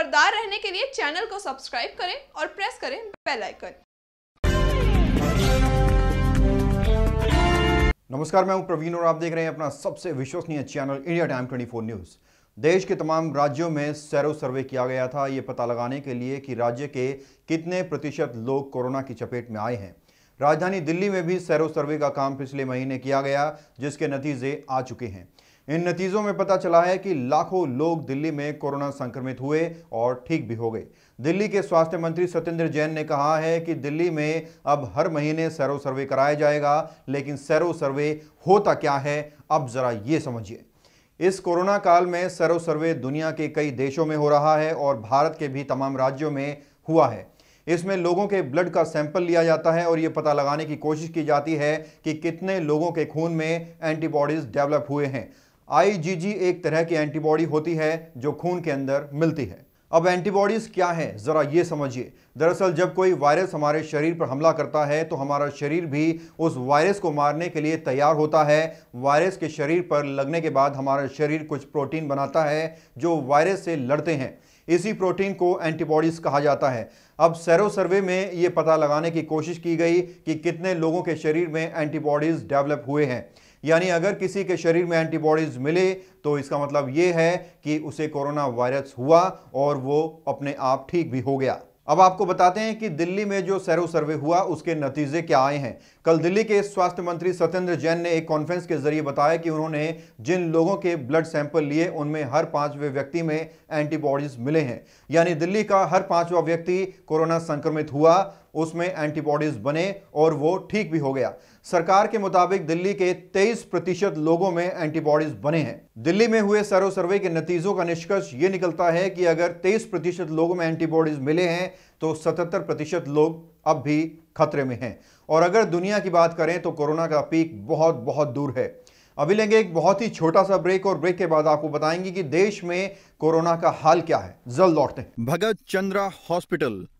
खबरदार रहने के लिए चैनल को सब्सक्राइब करें और प्रेस करें बेल आइकन नमस्कार मैं हूं प्रवीण और आप देख रहे हैं अपना सबसे विश्वसनीय चैनल इंडिया टाइम 24 न्यूज़ देश के तमाम राज्यों में सैरो सर्वे किया गया था ये पता लगाने के लिए कि राज्य के कितने प्रतिशत लोग कोरोना की चपेट में आए हैं राजधानी दिल्ली में भी सैरो सर्वे का काम पिछले महीने किया गया जिसके नतीजे आ चुके हैं इन नतीजों में पता चला है कि लाखों लोग दिल्ली में कोरोना संक्रमित हुए और ठीक भी हो गए दिल्ली के स्वास्थ्य मंत्री सत्येंद्र जैन ने कहा है कि दिल्ली में अब हर महीने सैरो सर्वे कराया जाएगा लेकिन सैरो सर्वे होता क्या है अब जरा ये समझिए इस कोरोना काल में सैरो सर्वे दुनिया के कई देशों में हो रहा है और भारत के भी तमाम राज्यों में हुआ है इसमें लोगों के ब्लड का सैंपल लिया जाता है और ये पता लगाने की कोशिश की जाती है कि कितने लोगों के खून में एंटीबॉडीज डेवलप हुए हैं आईजीजी एक तरह की एंटीबॉडी होती है जो खून के अंदर मिलती है अब एंटीबॉडीज क्या है ज़रा ये समझिए दरअसल जब कोई वायरस हमारे शरीर पर हमला करता है तो हमारा शरीर भी उस वायरस को मारने के लिए तैयार होता है वायरस के शरीर पर लगने के बाद हमारा शरीर कुछ प्रोटीन बनाता है जो वायरस से लड़ते हैं इसी प्रोटीन को एंटीबॉडीज कहा जाता है अब सैरो सर्वे में ये पता लगाने की कोशिश की गई कि कितने लोगों के शरीर में एंटीबॉडीज़ डेवलप हुए हैं यानी अगर किसी के शरीर में एंटीबॉडीज मिले तो इसका मतलब ये है कि उसे कोरोना वायरस हुआ और वो अपने आप ठीक भी हो गया अब आपको बताते हैं कि दिल्ली में जो सैरो सर्वे हुआ उसके नतीजे क्या आए हैं कल दिल्ली के स्वास्थ्य मंत्री सत्येंद्र जैन ने एक कॉन्फ्रेंस के जरिए बताया कि उन्होंने जिन लोगों के ब्लड सैंपल लिए उनमें हर पांचवें व्यक्ति में एंटीबॉडीज मिले हैं यानी दिल्ली का हर पांचवा व्यक्ति कोरोना संक्रमित हुआ उसमें एंटीबॉडीज बने और वो ठीक भी हो गया सरकार के मुताबिक दिल्ली के 23 प्रतिशत लोगों में एंटीबॉडीज बने हैं दिल्ली में हुए सरो सर्वे के नतीजों का निष्कर्ष ये निकलता है कि अगर 23 प्रतिशत लोगों में एंटीबॉडीज मिले हैं तो 77 प्रतिशत लोग अब भी खतरे में हैं और अगर दुनिया की बात करें तो कोरोना का पीक बहुत बहुत दूर है अभी लेंगे एक बहुत ही छोटा सा ब्रेक और ब्रेक के बाद आपको बताएंगे कि देश में कोरोना का हाल क्या है जल्द लौटते हैं भगत चंद्रा हॉस्पिटल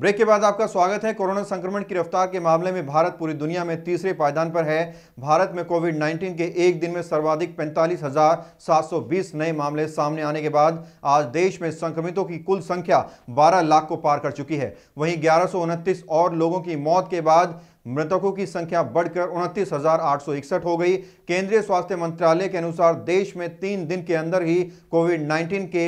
ब्रेक के बाद आपका स्वागत है कोरोना संक्रमण की रफ्तार के मामले में भारत पूरी दुनिया में तीसरे पायदान पर है भारत में कोविड 19 के एक दिन में सर्वाधिक पैंतालीस नए मामले सामने आने के बाद आज देश में संक्रमितों की कुल संख्या 12 लाख को पार कर चुकी है वहीं ग्यारह और लोगों की मौत के बाद मृतकों की संख्या बढ़कर उनतीस हो गई केंद्रीय स्वास्थ्य मंत्रालय के अनुसार देश में तीन दिन के अंदर ही कोविड नाइन्टीन के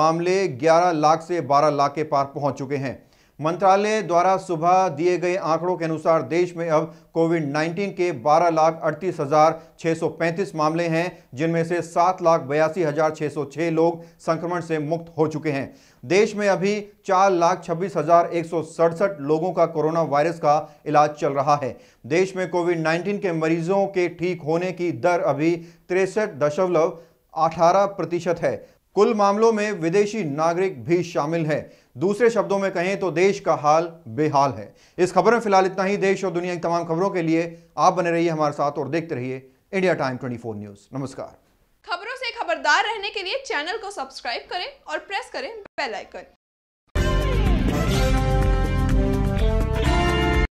मामले ग्यारह लाख से बारह लाख के पार पहुंच चुके हैं मंत्रालय द्वारा सुबह दिए गए आंकड़ों के अनुसार देश में अब कोविड 19 के बारह लाख अड़तीस हजार छः सौ पैंतीस मामले हैं जिनमें से सात लाख बयासी हजार छः सौ छः लोग संक्रमण से मुक्त हो चुके हैं देश में अभी चार लाख छब्बीस हजार एक सौ सड़सठ लोगों का कोरोना वायरस का इलाज चल रहा है देश में कोविड 19 के मरीजों के ठीक होने की दर अभी तिरसठ दशमलव अठारह प्रतिशत है कुल मामलों में विदेशी नागरिक भी शामिल है दूसरे शब्दों में कहें तो देश का हाल बेहाल है इस खबर में फिलहाल इतना ही देश और दुनिया की तमाम खबरों के लिए आप बने रहिए हमारे साथ और देखते रहिए इंडिया टाइम 24 न्यूज नमस्कार खबरों से खबरदार रहने के लिए चैनल को सब्सक्राइब करें और प्रेस करें बेलाइकन